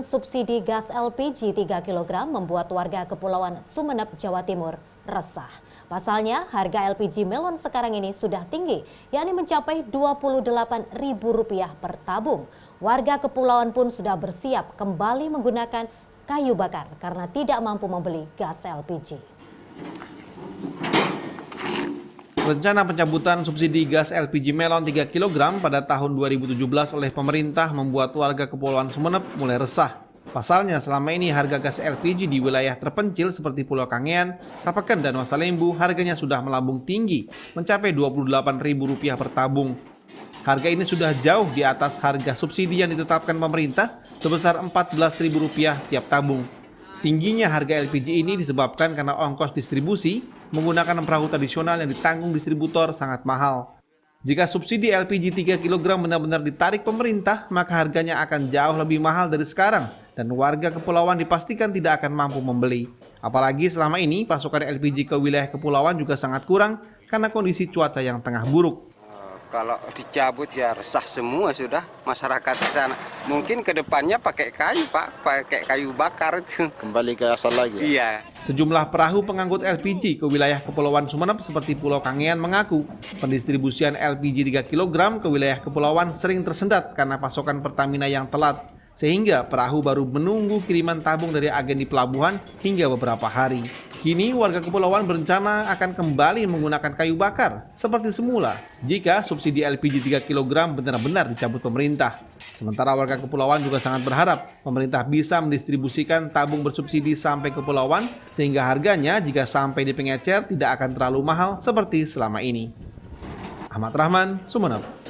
Subsidi gas LPG 3 kg membuat warga Kepulauan Sumeneb, Jawa Timur resah. Pasalnya, harga LPG melon sekarang ini sudah tinggi, yakni mencapai Rp28.000 per tabung. Warga Kepulauan pun sudah bersiap kembali menggunakan kayu bakar karena tidak mampu membeli gas LPG. Rencana pencabutan subsidi gas LPG melon 3 kg pada tahun 2017 oleh pemerintah membuat warga Kepulauan Sumeneb mulai resah. Pasalnya selama ini harga gas LPG di wilayah terpencil seperti Pulau Kangean, Sapeken, dan Wasalembu harganya sudah melambung tinggi, mencapai Rp28.000 per tabung. Harga ini sudah jauh di atas harga subsidi yang ditetapkan pemerintah sebesar Rp14.000 tiap tabung. Tingginya harga LPG ini disebabkan karena ongkos distribusi menggunakan perahu tradisional yang ditanggung distributor sangat mahal. Jika subsidi LPG 3 kg benar-benar ditarik pemerintah, maka harganya akan jauh lebih mahal dari sekarang dan warga kepulauan dipastikan tidak akan mampu membeli. Apalagi selama ini pasokan LPG ke wilayah kepulauan juga sangat kurang karena kondisi cuaca yang tengah buruk kalau dicabut ya resah semua sudah masyarakat di sana. Mungkin kedepannya pakai kayu pak, pakai kayu bakar itu. Kembali ke asal lagi. Ya? Iya. Sejumlah perahu pengangkut LPG ke wilayah Kepulauan Sumeneb seperti Pulau Kangean mengaku pendistribusian LPG 3 kg ke wilayah Kepulauan sering tersendat karena pasokan Pertamina yang telat. Sehingga perahu baru menunggu kiriman tabung dari agen di pelabuhan hingga beberapa hari. Kini warga kepulauan berencana akan kembali menggunakan kayu bakar seperti semula jika subsidi LPG 3 kg benar-benar dicabut pemerintah. Sementara warga kepulauan juga sangat berharap pemerintah bisa mendistribusikan tabung bersubsidi sampai kepulauan sehingga harganya jika sampai di pengecer tidak akan terlalu mahal seperti selama ini. Ahmad Rahman, Sumeneb.